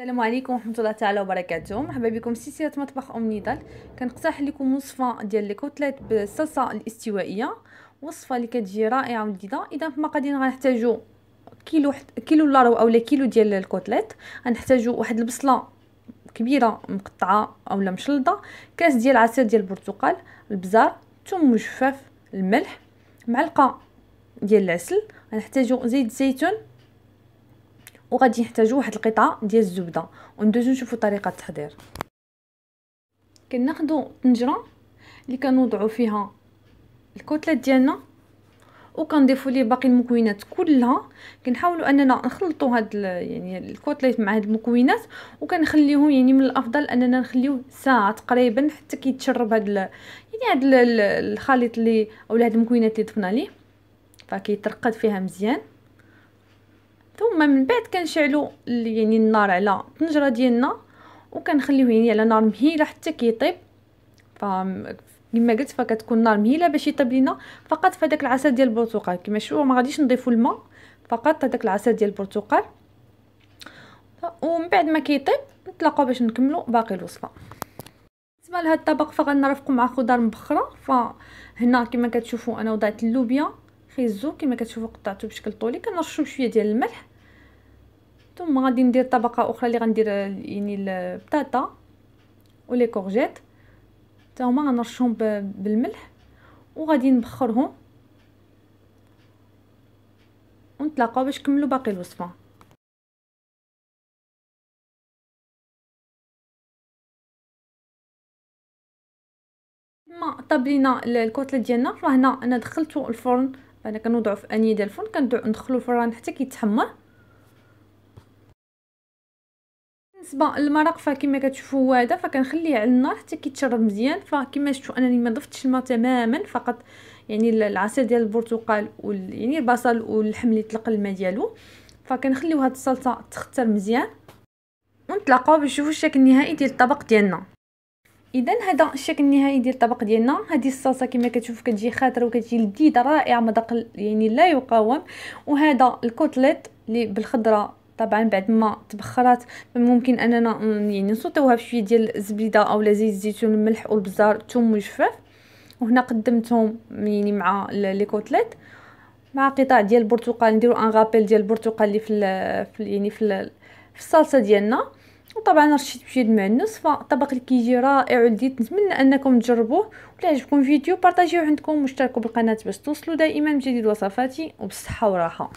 السلام عليكم ورحمه الله تعالى وبركاته مرحبا بكم في سلسله مطبخ ام نضال كنقترح لكم وصفه ديال لي كوتليت بالصلصه الاستوائيه وصفه اللي كتجي رائعه ولذيذه اذا فما غادي غنحتاجو كيلو حت... كيلو لارو اولا كيلو ديال الكوتليت غنحتاجو واحد البصله كبيره مقطعه اولا مشلضه كاس ديال عصير ديال البرتقال البزار ثوم مجفف الملح معلقه ديال العسل غنحتاجو زيت الزيتون وغادي نحتاجو واحد القطعه ديال الزبده وندوزو نشوفو طريقه التحضير كناخدو طنجره اللي كنوضعو فيها الكتلات ديالنا وكنضيفو ليه باقي المكونات كلها كنحاولوا اننا نخلطوا هاد يعني الكتلات مع هاد المكونات وكنخليهم يعني من الافضل اننا نخليوه ساعه تقريبا حتى كيتشرب هاد يعني هاد الخليط اللي اولا هاد المكونات اللي ضفنا ليه فكيترقد فيها مزيان ثم من بعد كنشعلو يعني النار على الطنجره ديالنا وكنخليوه يعني على نار مهيله حتى كيطيب ف كما قلت فكتكون النار مهيله باش يطيب لينا فقط في داك العسل ديال البرتقال كما شفتوا ما غاديش نضيفوا الماء فقط هذاك العسل ديال البرتقال ومن بعد ما كيطيب نتلاقاو باش نكملوا باقي الوصفه بالنسبه لهذا الطبق فغنرافقوا مع خضار مبخره فهنا كما كتشوفوا انا وضعت اللوبيا خيزو كما كتشوفوا قطعته بشكل طولي كنرشوا شويه ديال الملح ثم غادي ندير طبقه اخرى اللي غندير يعني البطاطا ولي كورجيت حتى هما غنرشهم بالملح وغادي نبخرهم ونتلاقاو باش نكملوا باقي الوصفه ما طابلينا الكوتله الكتله ديالنا فهنا انا دخلته الفرن انا كنوضعو في انيه ديال الفرن كندخلو الفران حتى كيتحمر بالنسبه للمرق فكما كتشوفوا هو هذا فكنخليه على النار حتى كيتشرب مزيان فكما شفتوا انني ما ضفتش الماء تماما فقط يعني العصير ديال البرتقال وال يعني البصل واللحم اللي طلق الماء ديالو فكنخليو هاد الصلصه تختار مزيان ونتلاقاو باش نشوفوا الشكل النهائي ديال الطبق ديالنا اذا هذا الشكل النهائي ديال الطبق ديالنا هذه الصلصه كما كتشوفوا كتجي خاطره وكتجي لذيذه رائعه مذاق يعني لا يقاوم وهذا الكوتليت اللي بالخضره طبعا بعد ما تبخرات ممكن اننا يعني نسوطيوها بشويه ديال الزبيده اولا زيت الزيتون الملح والبزار ثوم مجفف وهنا قدمتهم يعني مع لي كوتليت مع قطع ديال البرتقال نديرو ان غابيل ديال البرتقال اللي في, في يعني في, في الصلصه ديالنا وطبعا رشيت بشويه المعنس فالطبق اللي كيجي رائع ولذيذ نتمنى انكم تجربوه ولا عجبكم الفيديو بارطاجيوه عندكم واشتركوا بالقناه باش توصلوا دائما بجديد وصفاتي وبالصحه والراحه